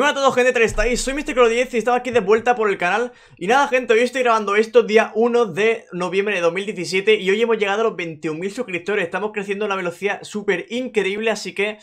hola a todos gente, tal estáis? Soy Mister 10 y estaba aquí de vuelta por el canal Y nada gente, hoy estoy grabando esto día 1 de noviembre de 2017 Y hoy hemos llegado a los 21.000 suscriptores Estamos creciendo a una velocidad súper increíble, así que...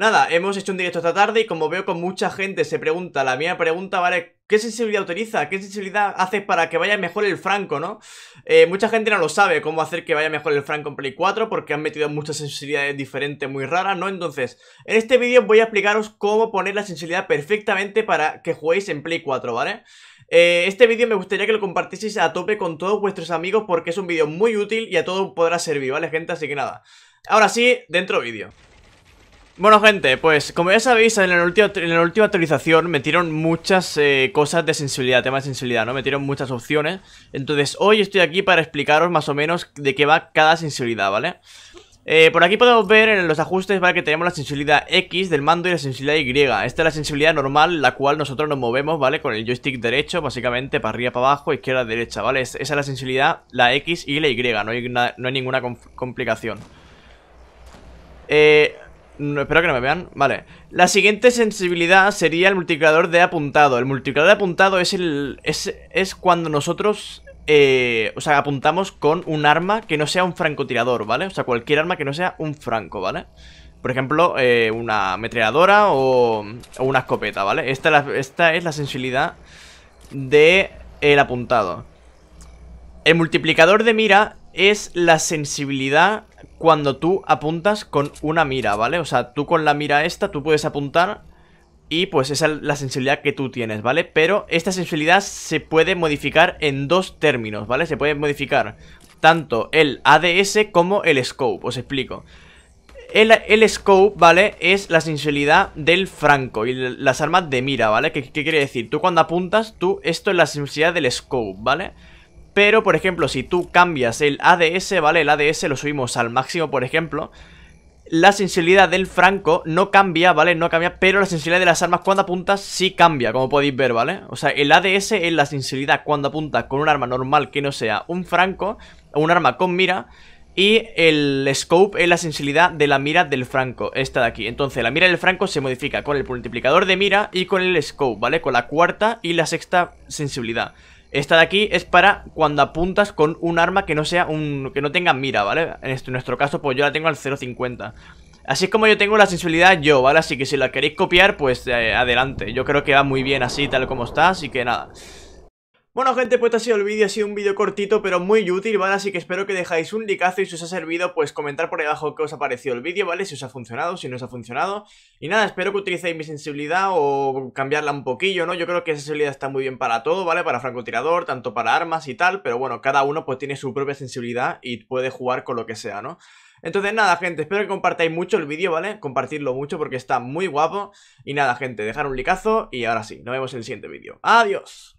Nada, hemos hecho un directo esta tarde y como veo con mucha gente se pregunta, la mía pregunta, ¿vale? ¿Qué sensibilidad utiliza? ¿Qué sensibilidad hace para que vaya mejor el franco, no? Eh, mucha gente no lo sabe, cómo hacer que vaya mejor el franco en Play 4, porque han metido muchas sensibilidades diferentes muy raras, ¿no? Entonces, en este vídeo voy a explicaros cómo poner la sensibilidad perfectamente para que juguéis en Play 4, ¿vale? Eh, este vídeo me gustaría que lo compartieseis a tope con todos vuestros amigos porque es un vídeo muy útil y a todo podrá servir, ¿vale, gente? Así que nada, ahora sí, dentro vídeo. Bueno gente, pues como ya sabéis, en la última, en la última actualización metieron muchas eh, cosas de sensibilidad, temas de sensibilidad, ¿no? Metieron muchas opciones. Entonces hoy estoy aquí para explicaros más o menos de qué va cada sensibilidad, ¿vale? Eh, por aquí podemos ver en los ajustes, ¿vale? Que tenemos la sensibilidad X del mando y la sensibilidad Y. Esta es la sensibilidad normal, la cual nosotros nos movemos, ¿vale? Con el joystick derecho, básicamente, para arriba, para abajo, izquierda, derecha, ¿vale? esa es la sensibilidad, la X y la Y, no hay, no hay ninguna complicación. Eh, Mm, espero que no me vean. Vale. La siguiente sensibilidad sería el multiplicador de apuntado. El multiplicador de apuntado es el. es, cuando nosotros. Eh, apuntamos con un arma que no sea un francotirador, ¿vale? O sea, cualquier arma que no sea un franco, ¿vale? Por ejemplo, eh, una ametralladora o, una escopeta, ¿vale? Esta, esta es la sensibilidad de apuntado. El multiplicador de mira es la sensibilidad cuando tú apuntas con una mira, ¿vale? O sea, tú con la mira esta, tú puedes apuntar y pues esa es la sensibilidad que tú tienes, ¿vale? Pero esta sensibilidad se puede modificar en dos términos, ¿vale? Se puede modificar tanto el ADS como el scope, os explico. El, scope, ¿vale? Es la sensibilidad del franco y las armas de mira, ¿vale? ¿Qué, quiere decir? Tú cuando apuntas, tú, esto es la sensibilidad del scope, ¿vale? vale pero, por ejemplo, si tú cambias el ADS, ¿vale? El ADS lo subimos al máximo, por ejemplo. La sensibilidad del franco no cambia, ¿vale? No cambia, pero la sensibilidad de las armas cuando apuntas sí cambia, como podéis ver, ¿vale? O sea, el ADS es la sensibilidad cuando apunta con un arma normal que no sea un franco, o un arma con mira, y el scope es la sensibilidad de la mira del franco, esta de aquí. Entonces, la mira del franco se modifica con el multiplicador de mira y con el scope, ¿vale? Con la cuarta y la sexta sensibilidad. Esta de aquí es para cuando apuntas con un arma que no sea un... que no tenga mira, ¿vale? En, este, nuestro caso, pues yo la tengo al 0.50. Así es como yo tengo la sensibilidad yo, ¿vale? Así que si la queréis copiar, pues eh, adelante. Yo creo que va muy bien así, tal como está, así que nada. Bueno gente, pues este ha sido el vídeo, ha sido un vídeo cortito pero muy útil, ¿vale? Así que espero que dejáis un likeazo y si os ha servido, pues comentar por ahí abajo qué os ha parecido el vídeo, ¿vale? Si os ha funcionado, si no os ha funcionado Y nada, espero que utilicéis mi sensibilidad o cambiarla un poquillo, ¿no? Yo creo que esa sensibilidad está muy bien para todo, ¿vale? Para francotirador, tanto para armas y tal, pero bueno, cada uno pues tiene su propia sensibilidad y puede jugar con lo que sea, ¿no? Entonces nada, gente, espero que compartáis mucho el vídeo, ¿vale? Compartidlo mucho porque está muy guapo Y nada, gente, dejar un likeazo y ahora sí, nos vemos en el siguiente vídeo ¡Adiós!